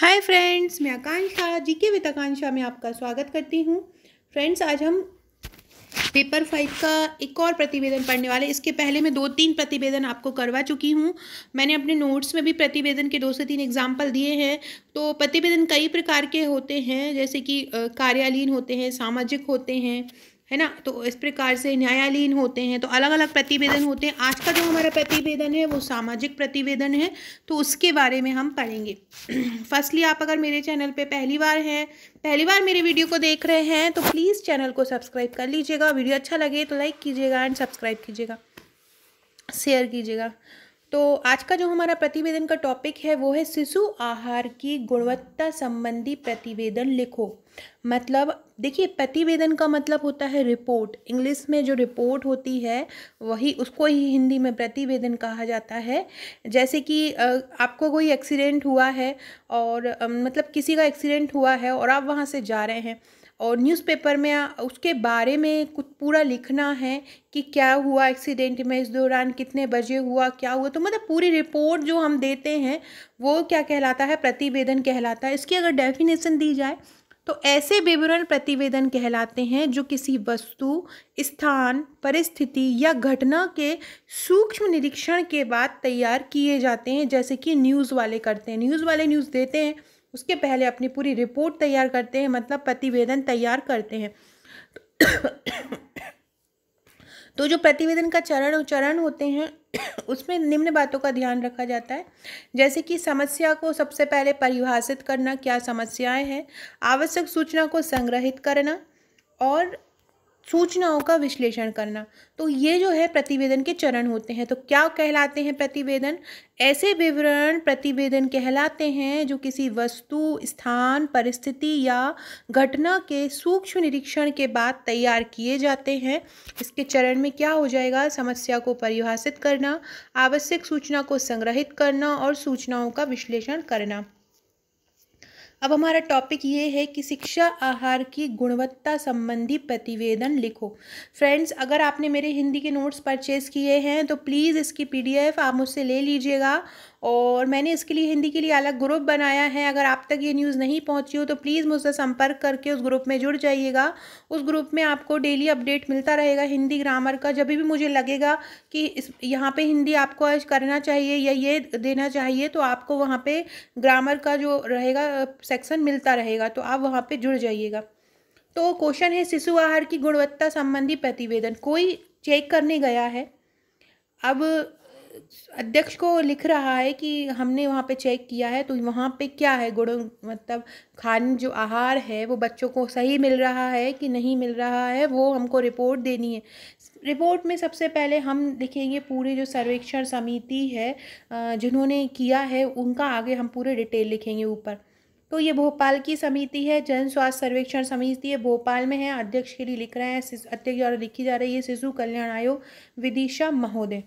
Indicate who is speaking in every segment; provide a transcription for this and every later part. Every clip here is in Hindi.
Speaker 1: हाय फ्रेंड्स मैं आकांक्षा जीके विद आकांक्षा में आपका स्वागत करती हूँ फ्रेंड्स आज हम पेपर फाइव का एक और प्रतिवेदन पढ़ने वाले इसके पहले मैं दो तीन प्रतिवेदन आपको करवा चुकी हूँ मैंने अपने नोट्स में भी प्रतिवेदन के दो से तीन एग्जाम्पल दिए हैं तो प्रतिवेदन कई प्रकार के होते हैं जैसे कि कार्यालयीन होते हैं सामाजिक होते हैं है ना तो इस प्रकार से न्यायालीन होते हैं तो अलग अलग प्रतिवेदन होते हैं आज का जो हमारा प्रतिवेदन है वो सामाजिक प्रतिवेदन है तो उसके बारे में हम पढ़ेंगे फर्स्टली आप अगर मेरे चैनल पे पहली बार हैं पहली बार मेरे वीडियो को देख रहे हैं तो प्लीज़ चैनल को सब्सक्राइब कर लीजिएगा वीडियो अच्छा लगे तो लाइक कीजिएगा एंड सब्सक्राइब कीजिएगा शेयर कीजिएगा तो आज का जो हमारा प्रतिवेदन का टॉपिक है वो है शिशु आहार की गुणवत्ता संबंधी प्रतिवेदन लिखो मतलब देखिए प्रतिवेदन का मतलब होता है रिपोर्ट इंग्लिश में जो रिपोर्ट होती है वही उसको ही हिंदी में प्रतिवेदन कहा जाता है जैसे कि आपको कोई एक्सीडेंट हुआ है और मतलब किसी का एक्सीडेंट हुआ है और आप वहाँ से जा रहे हैं और न्यूज़पेपर में उसके बारे में कुछ पूरा लिखना है कि क्या हुआ एक्सीडेंट में इस दौरान कितने बजे हुआ क्या हुआ तो मतलब पूरी रिपोर्ट जो हम देते हैं वो क्या कहलाता है प्रतिवेदन कहलाता है इसकी अगर डेफिनेशन दी जाए तो ऐसे विवरण प्रतिवेदन कहलाते हैं जो किसी वस्तु स्थान परिस्थिति या घटना के सूक्ष्म निरीक्षण के बाद तैयार किए जाते हैं जैसे कि न्यूज़ वाले करते हैं न्यूज़ वाले न्यूज़ देते हैं उसके पहले अपनी पूरी रिपोर्ट तैयार करते हैं मतलब प्रतिवेदन तैयार करते हैं तो जो प्रतिवेदन का चरण चरण होते हैं उसमें निम्न बातों का ध्यान रखा जाता है जैसे कि समस्या को सबसे पहले परिभाषित करना क्या समस्याएं हैं आवश्यक सूचना को संग्रहित करना और सूचनाओं का विश्लेषण करना तो ये जो है प्रतिवेदन के चरण होते हैं तो क्या कहलाते हैं प्रतिवेदन ऐसे विवरण प्रतिवेदन कहलाते हैं जो किसी वस्तु स्थान परिस्थिति या घटना के सूक्ष्म निरीक्षण के बाद तैयार किए जाते हैं इसके चरण में क्या हो जाएगा समस्या को परिभाषित करना आवश्यक सूचना को संग्रहित करना और सूचनाओं का विश्लेषण करना अब हमारा टॉपिक ये है कि शिक्षा आहार की गुणवत्ता संबंधी प्रतिवेदन लिखो फ्रेंड्स अगर आपने मेरे हिंदी के नोट्स परचेज़ किए हैं तो प्लीज़ इसकी पीडीएफ आप मुझसे ले लीजिएगा और मैंने इसके लिए हिंदी के लिए अलग ग्रुप बनाया है अगर आप तक ये न्यूज़ नहीं पहुंची हो तो प्लीज़ मुझसे संपर्क करके उस ग्रुप में जुड़ जाइएगा उस ग्रुप में आपको डेली अपडेट मिलता रहेगा हिंदी ग्रामर का जब भी मुझे लगेगा कि इस यहाँ पर हिंदी आपको आज करना चाहिए या ये देना चाहिए तो आपको वहाँ पर ग्रामर का जो रहेगा सेक्शन मिलता रहेगा तो आप वहाँ पर जुड़ जाइएगा तो क्वेश्चन है शिशु आहार की गुणवत्ता संबंधी प्रतिवेदन कोई चेक करने गया है अब अध्यक्ष को लिख रहा है कि हमने वहाँ पे चेक किया है तो वहाँ पे क्या है गुण मतलब खान जो आहार है वो बच्चों को सही मिल रहा है कि नहीं मिल रहा है वो हमको रिपोर्ट देनी है रिपोर्ट में सबसे पहले हम लिखेंगे पूरे जो सर्वेक्षण समिति है जिन्होंने किया है उनका आगे हम पूरे डिटेल लिखेंगे ऊपर तो ये भोपाल की समिति है जन स्वास्थ्य सर्वेक्षण समिति ये भोपाल में है अध्यक्ष के लिए लिख रहे हैं अध्यक्ष द्वारा लिखी जा रही है शिशु कल्याण आयोग विदिशा महोदय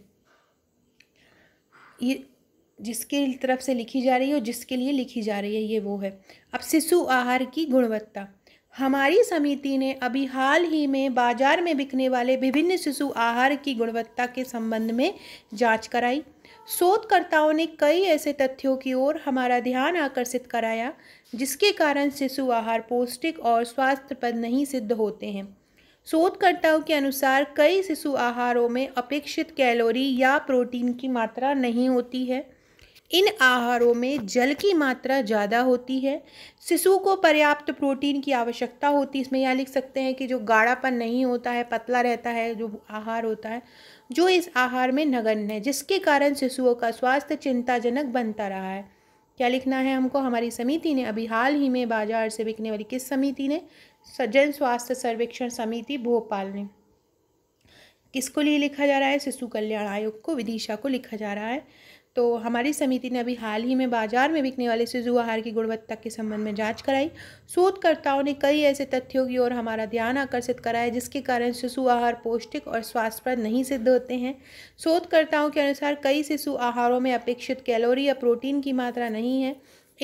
Speaker 1: ये जिसके तरफ से लिखी जा रही है और जिसके लिए लिखी जा रही है ये वो है अब शिशु आहार की गुणवत्ता हमारी समिति ने अभी हाल ही में बाजार में बिकने वाले विभिन्न शिशु आहार की गुणवत्ता के संबंध में जांच कराई शोधकर्ताओं ने कई ऐसे तथ्यों की ओर हमारा ध्यान आकर्षित कराया जिसके कारण शिशु आहार पौष्टिक और स्वास्थ्यप्रद नहीं सिद्ध होते हैं शोधकर्ताओं के अनुसार कई शिशु आहारों में अपेक्षित कैलोरी या प्रोटीन की मात्रा नहीं होती है इन आहारों में जल की मात्रा ज़्यादा होती है शिशु को पर्याप्त प्रोटीन की आवश्यकता होती है इसमें यह लिख सकते हैं कि जो गाढ़ापन नहीं होता है पतला रहता है जो आहार होता है जो इस आहार में नगण्य है जिसके कारण शिशुओं का स्वास्थ्य चिंताजनक बनता रहा है क्या लिखना है हमको हमारी समिति ने अभी हाल ही में बाजार से बिकने वाली किस समिति ने सज्जन स्वास्थ्य सर्वेक्षण समिति भोपाल ने किसको लिए लिखा जा रहा है शिशु कल्याण आयोग को विदिशा को लिखा जा रहा है तो हमारी समिति ने अभी हाल ही में बाजार में बिकने वाले सिजु आहार की गुणवत्ता के संबंध में जांच कराई शोधकर्ताओं ने कई ऐसे तथ्यों की ओर हमारा ध्यान आकर्षित कराया जिसके कारण शिशु आहार पौष्टिक और स्वास्थ्यप्रद नहीं सिद्ध होते हैं शोधकर्ताओं के अनुसार कई शिशु आहारों में अपेक्षित कैलोरी या प्रोटीन की मात्रा नहीं है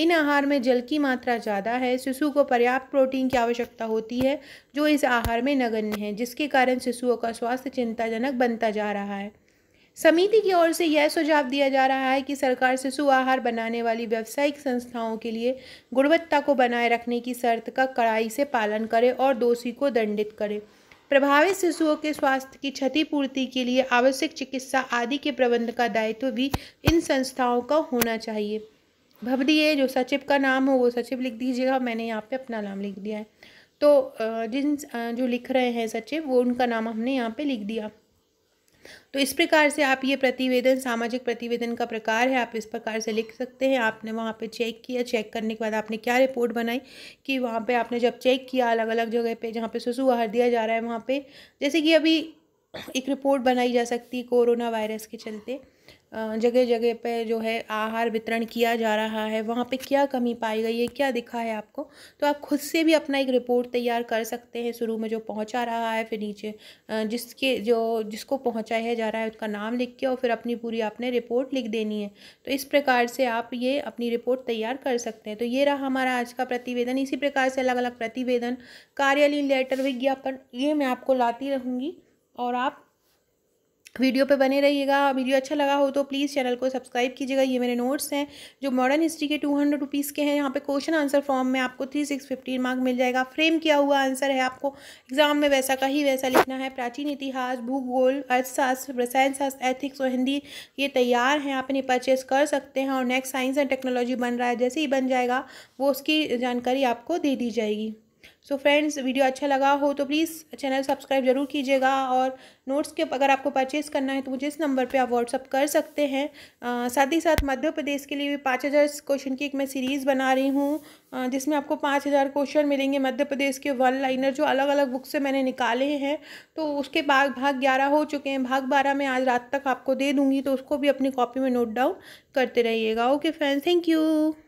Speaker 1: इन आहार में जल की मात्रा ज़्यादा है शिशु को पर्याप्त प्रोटीन की आवश्यकता होती है जो इस आहार में नगण्य है जिसके कारण शिशुओं का स्वास्थ्य चिंताजनक बनता जा रहा है समिति की ओर से यह सुझाव दिया जा रहा है कि सरकार शिशु आहार बनाने वाली व्यावसायिक संस्थाओं के लिए गुणवत्ता को बनाए रखने की शर्त का कड़ाई से पालन करे और दोषी को दंडित करे प्रभावित शिशुओं के स्वास्थ्य की क्षतिपूर्ति के लिए आवश्यक चिकित्सा आदि के प्रबंध का दायित्व भी इन संस्थाओं का होना चाहिए भवदीय जो सचिव का नाम हो वो सचिव लिख दीजिएगा मैंने यहाँ पे अपना नाम लिख दिया है तो जिन जो लिख रहे हैं सचिव वो उनका नाम हमने यहाँ पे लिख दिया तो इस प्रकार से आप ये प्रतिवेदन सामाजिक प्रतिवेदन का प्रकार है आप इस प्रकार से लिख सकते हैं आपने वहाँ पे चेक किया चेक करने के बाद आपने क्या रिपोर्ट बनाई कि वहाँ पे आपने जब चेक किया अलग अलग जगह पे जहाँ पे आहार दिया जा रहा है वहाँ पे जैसे कि अभी एक रिपोर्ट बनाई जा सकती है कोरोना वायरस के चलते जगह जगह पे जो है आहार वितरण किया जा रहा है वहाँ पे क्या कमी पाई गई है क्या दिखा है आपको तो आप खुद से भी अपना एक रिपोर्ट तैयार कर सकते हैं शुरू में जो पहुँचा रहा है फिर नीचे जिसके जो जिसको पहुँचाया जा रहा है उसका नाम लिख के और फिर अपनी पूरी आपने रिपोर्ट लिख देनी है तो इस प्रकार से आप ये अपनी रिपोर्ट तैयार कर सकते हैं तो ये रहा हमारा आज का प्रतिवेदन इसी प्रकार से अलग अलग प्रतिवेदन कार्यालय लेटर विज्ञापन ये मैं आपको लाती रहूँगी और आप वीडियो पे बने रहिएगा वीडियो अच्छा लगा हो तो प्लीज़ चैनल को सब्सक्राइब कीजिएगा ये मेरे नोट्स हैं जो मॉडर्न हिस्ट्री के टू हंड्रेड रुपीज़ के हैं यहाँ पे क्वेश्चन आंसर फॉर्म में आपको थ्री सिक्स फिफ्टीन मार्क मिल जाएगा फ्रेम किया हुआ आंसर है आपको एग्जाम में वैसा का ही वैसा लिखना है प्राचीन इतिहास भूगोल अर्थशास्त्र रसायन शास्त्र एथिक्स और हिंदी ये तैयार हैं आप इन्हें परचेज कर सकते हैं और नेक्स्ट साइंस एंड टेक्नोलॉजी बन रहा है जैसे ही बन जाएगा वो उसकी जानकारी आपको दे दी जाएगी सो so फ्रेंड्स वीडियो अच्छा लगा हो तो प्लीज़ चैनल सब्सक्राइब जरूर कीजिएगा और नोट्स के अगर आपको परचेज़ करना है तो मुझे इस नंबर पे आप व्हाट्सअप कर सकते हैं साथ ही साथ मध्य प्रदेश के लिए भी पाँच हज़ार क्वेश्चन की एक मैं सीरीज़ बना रही हूँ जिसमें आपको पाँच हज़ार क्वेश्चन मिलेंगे मध्य प्रदेश के वन लाइनर जो अलग अलग बुक से मैंने निकाले हैं तो उसके बाद भाग ग्यारह हो चुके हैं भाग बारह मैं आज रात तक आपको दे दूँगी तो उसको भी अपनी कॉपी में नोट डाउन करते रहिएगा ओके फ्रेंड्स थैंक यू